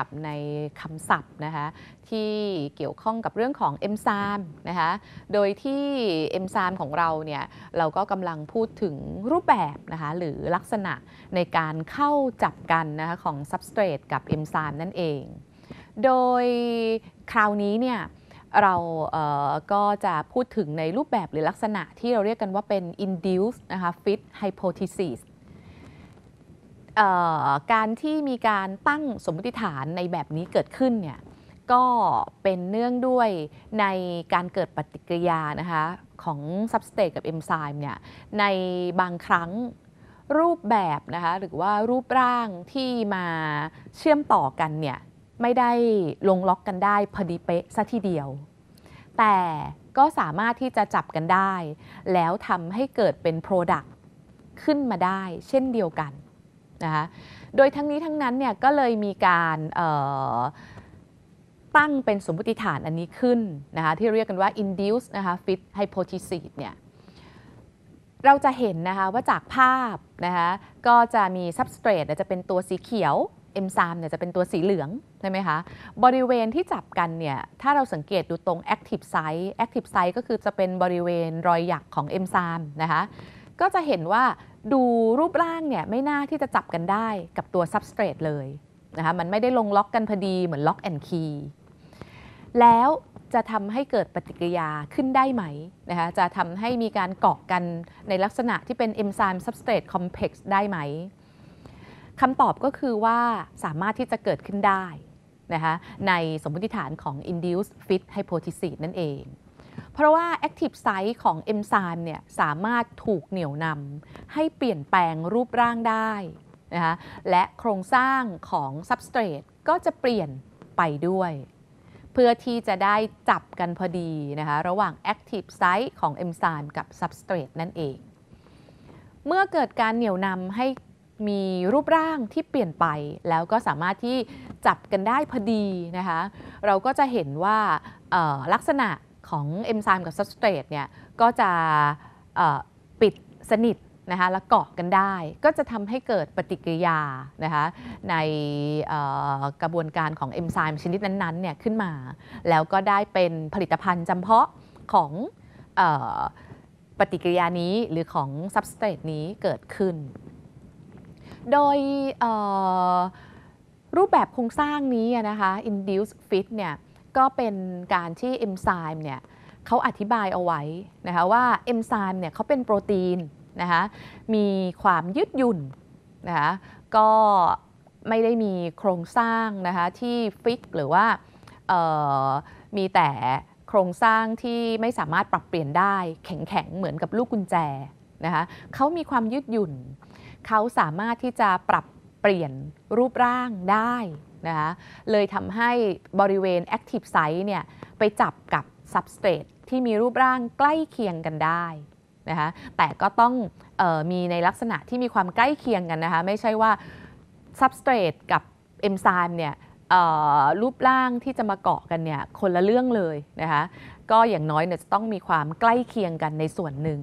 ับในคำศัพท์นะคะที่เกี่ยวข้องกับเรื่องของเอ็มซมนะคะโดยที่เอ็มซมของเราเนี่ยเราก็กำลังพูดถึงรูปแบบนะคะหรือลักษณะในการเข้าจับกันนะคะของซับสเตรตกับเอ็มซมนั่นเอง โดยคราวนี้เนี่ยเราเก็จะพูดถึงในรูปแบบหรือลักษณะที่เราเรียกกันว่าเป็น induced นะคะ fit hypothesis การที่มีการตั้งสมมติฐานในแบบนี้เกิดขึ้นเนี่ย ก็เป็นเนื่องด้วยในการเกิดปฏิกิริยานะคะของซับสเตทกับเอนไซม์เนี่ย ในบางครั้งรูปแบบนะคะหรือว่ารูปร่างที่มาเชื่อมต่อกันเนี่ยไม่ได้ลงล็อกกันได้พอดีเป๊ะซะทีเดียว แต่ก็สามารถที่จะจับกันได้ แล้วทำให้เกิดเป็นปรดักต์ขึ้นมาได้เช่นเดียวกันนะคะโดยทั้งนี้ทั้งนั้นเนี่ยก็เลยมีการตั้งเป็นสมมติฐานอันนี้ขึ้นนะคะที่เรียกกันว่า induced นะคะ fit hypothesis เนี่ยเราจะเห็นนะคะว่าจากภาพนะคะก็จะมี substrate จะเป็นตัวสีเขียว M3 เนี่ยจะเป็นตัวสีเหลืองใช่ไหมคะบริเวณที่จับกันเนี่ยถ้าเราสังเกตดูตรง active site active site ก็คือจะเป็นบริเวณรอยหยักของ M3 นะคะก็จะเห็นว่าดูรูปร่างเนี่ยไม่น่าที่จะจับกันได้กับตัวซับสเตรตเลยนะคะมันไม่ได้ลงล็อกกันพอดีเหมือนล็อกแอนคีแล้วจะทำให้เกิดปฏิกิริยาขึ้นได้ไหมนะคะจะทำให้มีการเกาะกันในลักษณะที่เป็นเอนไซม์ซับสเตรตคอมเพล็กซ์ได้ไหมคำตอบก็คือว่าสามารถที่จะเกิดขึ้นได้นะคะในสมมติฐานของ induced fit hypothesis นั่นเองพราะว่า active site ของเอนไซม์เนี่ยสามารถถูกเหนี่ยวนำให้เปลี่ยนแปลงรูปร่างได้นะคะและโครงสร้างของซับสเตรตก็จะเปลี่ยนไปด้วย เพื่อที่จะได้จับกันพอดีนะคะระหว่าง active site ของเอนไซม์กับซับสเตรตนั่นเอง เมื่อเกิดการเหนี่ยวนำให้มีรูปร่างที่เปลี่ยนไป แล้วก็สามารถที่จับกันได้พอดีนะคะเราก็จะเห็นว่าลักษณะของเอนไซม์กับซับสเตรตเนี่ยก็จะปิดสนิทนะคะและเกาะกันได้ก็จะทำให้เกิดปฏิกิริยานะคะในกระบวนการของเอนไซม์ชนิดนั้นๆเนี่ยขึ้นมาแล้วก็ได้เป็นผลิตภัณฑ์จำเพาะของปฏิกิริยานี้หรือของซับสเตรตนี้เกิดขึ้น โดยรูปแบบโครงสร้างนี้นะคะ induced fit เนี่ยก็เป็นการที่เอนไซม์เนี่ยเขาอธิบายเอาไว้นะคะว่าเอนไซม์เนี่ยเขาเป็นโปรตีนนะคะมีความยืดหยุ่นนะคะก็ไม่ได้มีโครงสร้างนะคะที่ฟิกหรือว่ามีแต่โครงสร้างที่ไม่สามารถปรับเปลี่ยนได้ แข็งแข็งเหมือนกับลูกกุญแจนะคะเขามีความยืดหยุ่นเขาสามารถที่จะปรับเปลี่ยนรูปร่างได้นะคะเลยทำให้บริเวณ Active Site เนี่ยไปจับกับ Substrate ที่มีรูปร่างใกล้เคียงกันได้นะคะแต่ก็ต้องออมีในลักษณะที่มีความใกล้เคียงกันนะคะไม่ใช่ว่า Substrate กับเอนไซม์เนี่ยรูปร่างที่จะมาเกาะกันเนี่ยคนละเรื่องเลยนะคะก็อย่างน้อยเนี่ยจะต้องมีความใกล้เคียงกันในส่วนหนึ่ง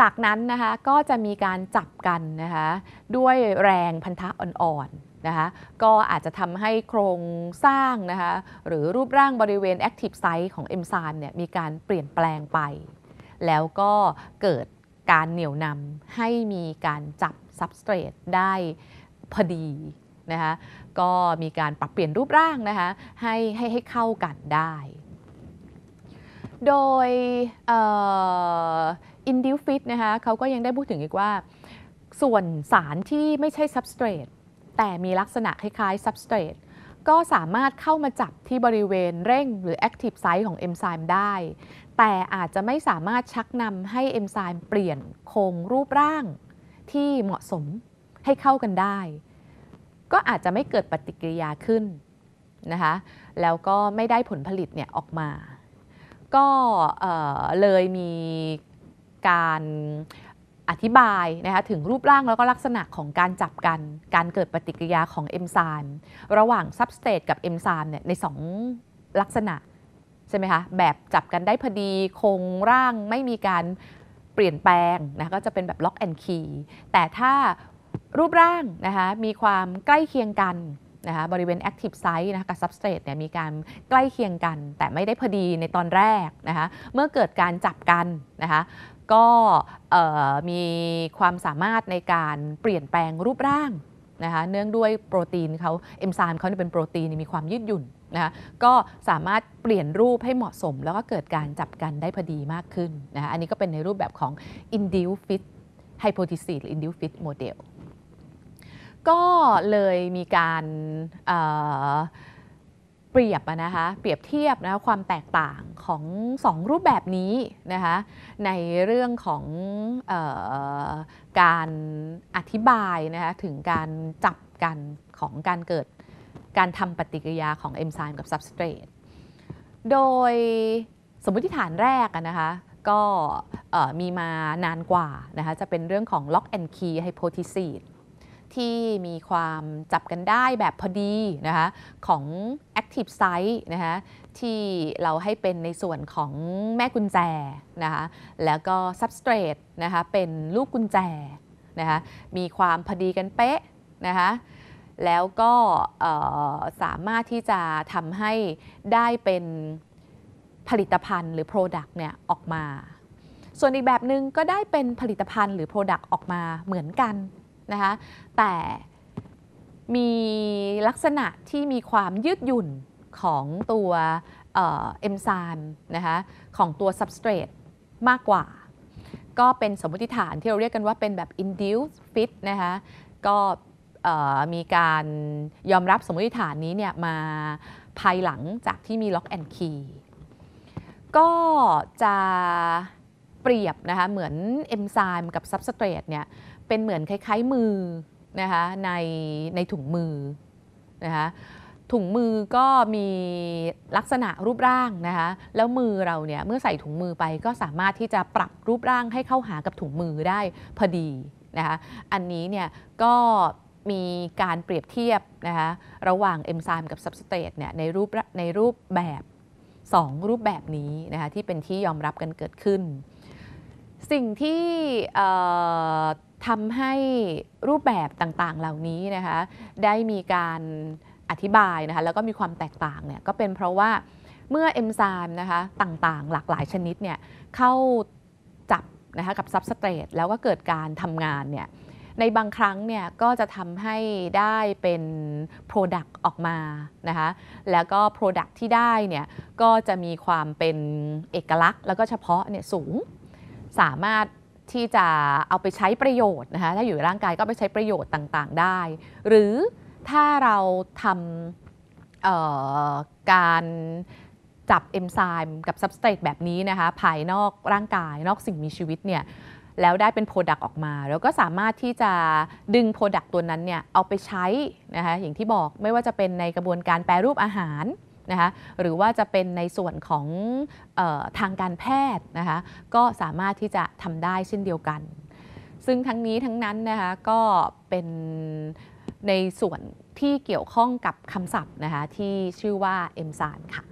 จากนั้นนะคะก็จะมีการจับกันนะคะด้วยแรงพันธะอ่อนๆนะคะก็อาจจะทำให้โครงสร้างนะคะหรือรูปร่างบริเวณ Active Site ของเอ็มซานเนี่ยมีการเปลี่ยนแปลงไป แล้วก็เกิดการเหนี่ยวนำให้มีการจับซับสเตรตได้พอดีนะคะก็มีการปรับเปลี่ยนรูปร่างนะคะให้ให้ให้เข้ากันได้ โดยอินดิวฟิตนะคะเขาก็ยังได้พูดถึงอีกว่า ส่วนสารที่ไม่ใช่ซับสเตรตแต่มีลักษณะคล้ายๆซับสเตรตก็สามารถเข้ามาจับที่บริเวณเร่งหรือแอคทีฟไซต์ของเอนไซม์ได้ แต่อาจจะไม่สามารถชักนำให้เอนไซม์เปลี่ยนโครงรูปร่างที่เหมาะสมให้เข้ากันได้ ก็อาจจะไม่เกิดปฏิกิริยาขึ้นนะคะแล้วก็ไม่ได้ผลผลิตเนี่ยออกมา ก็เลยมีการอธิบายนะคะถึงรูปร่างแล้วก็ลักษณะของการจับกัน การเกิดปฏิกิริยาของเอนไซม์ระหว่างซับสเตตกับเอนไซม์เนี่ยใน2ลักษณะใช่ไหมคะแบบจับกันได้พอดีคงร่างไม่มีการเปลี่ยนแปลงนะะก็จะเป็นแบบล็อกแอนคีแต่ถ้ารูปร่างนะคะมีความใกล้เคียงกันนะคะบริเวณ active site นะคะกับ substrate เนี่ยมีการใกล้เคียงกันแต่ไม่ได้พอดีในตอนแรกนะคะเมื่อเกิดการจับกันนะคะก็มีความสามารถในการเปลี่ยนแปลงรูปร่างนะคะเนื่องด้วยโปรตีนเขาเอนไซม์เขาเป็นโปรตีนมีความยืดหยุ่นนะคะก็สามารถเปลี่ยนรูปให้เหมาะสม แล้วก็เกิดการจับกันได้พอดีมากขึ้นนะะอันนี้ก็เป็นในรูปแบบของ induced fit hypothesis หรือ induced fit model ก็เลยมีการเปรียบนะคะเปรียบเทียบนะความแตกต่างของ 2 รูปแบบนี้นะคะในเรื่องของออการอธิบายนะคะถึงการจับกันของการเกิดการทำปฏิกิริยาของเอนไซม์กับซับสเตรตโดยสมมติฐานแรกนะคะก็มีมานานกว่านะคะจะเป็นเรื่องของ lock and key hypothesis ที่มีความจับกันได้แบบพอดีนะคะของ Active Site นะคะที่เราให้เป็นในส่วนของแม่กุญแจนะคะแล้วก็ Substrate นะคะเป็นลูกกุญแจนะคะมีความพอดีกันเป๊ะนะคะแล้วก็สามารถที่จะทำให้ได้เป็นผลิตภัณฑ์หรือ Product เนี่ยออกมา ส่วนอีกแบบหนึ่งก็ได้เป็นผลิตภัณฑ์หรือ Product ออกมาเหมือนกันนะคะแต่มีลักษณะที่มีความยืดหยุ่นของตัวเอ็มไซม์นะคะของตัวซับสเตรตมากกว่า ก็เป็นสมมติฐานที่เราเรียกกันว่าเป็นแบบ induced fit นะคะก็มีการยอมรับสมมติฐานนี้เนี่ยมาภายหลังจากที่มี lock and key ก็จะเปรียบนะคะเหมือนเอนไซม์กับซับสเตรตเนี่ยเป็นเหมือนคล้ายๆมือนะคะในในถุงมือนะคะถุงมือก็มีลักษณะรูปร่างนะคะแล้วมือเราเนี่ยเมื่อใส่ถุงมือไปก็สามารถที่จะปรับรูปร่างให้เข้าหากับถุงมือได้พอดีนะคะอันนี้เนี่ยก็มีการเปรียบเทียบนะคะระหว่างเอนไซม์กับซับสเตตเนี่ยในรูปในรูปแบบ 2 รูปแบบนี้นะคะที่เป็นที่ยอมรับกันเกิดขึ้น สิ่งที่ทำให้รูปแบบต่างๆ เหล่านี้นะคะได้มีการอธิบายนะคะแล้วก็มีความแตกต่างเนี่ยก็เป็นเพราะว่าเมื่อเอนไซม์นะคะต่างๆ หลากหลายชนิดเนี่ยเข้าจับนะคะกับซับสเตรตแล้วก็เกิดการทำงานเนี่ยในบางครั้งเนี่ยก็จะทำให้ได้เป็น Product ออกมานะคะแล้วก็ Product ที่ได้เนี่ยก็จะมีความเป็นเอกลักษณ์แล้วก็เฉพาะเนี่ยสูงสามารถที่จะเอาไปใช้ประโยชน์นะคะ ถ้าอยู่ในร่างกายก็ไปใช้ประโยชน์ต่าง ๆ ได้ หรือถ้าเราทำการจับเอนไซม์กับซับสเตตแบบนี้นะคะ ภายนอกร่างกายนอกสิ่งมีชีวิตเนี่ย แล้วได้เป็นโปรดักต์ออกมา แล้วก็สามารถที่จะดึงโปรดักต์ตัวนั้นเนี่ยเอาไปใช้นะคะอย่างที่บอกไม่ว่าจะเป็นในกระบวนการแปรรูปอาหารนะคะหรือว่าจะเป็นในส่วนของออทางการแพทย์นะคะก็สามารถที่จะทำได้เช่นเดียวกัน ซึ่งทั้งนี้ทั้งนั้นนะคะก็เป็นในส่วนที่เกี่ยวข้องกับคำศัพท์นะคะที่ชื่อว่าเอนไซม์ค่ะ